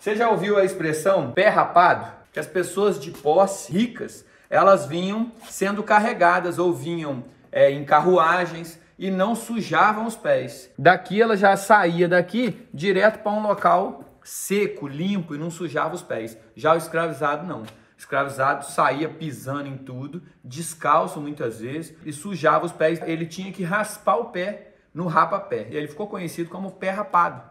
Você já ouviu a expressão pé rapado? Que as pessoas de posse ricas, elas vinham sendo carregadas ou vinham é, em carruagens e não sujavam os pés. Daqui ela já saía daqui direto para um local seco, limpo e não sujava os pés. Já o escravizado não. O escravizado saía pisando em tudo, descalço muitas vezes e sujava os pés. Ele tinha que raspar o pé no rapa-pé. Ele ficou conhecido como pé rapado.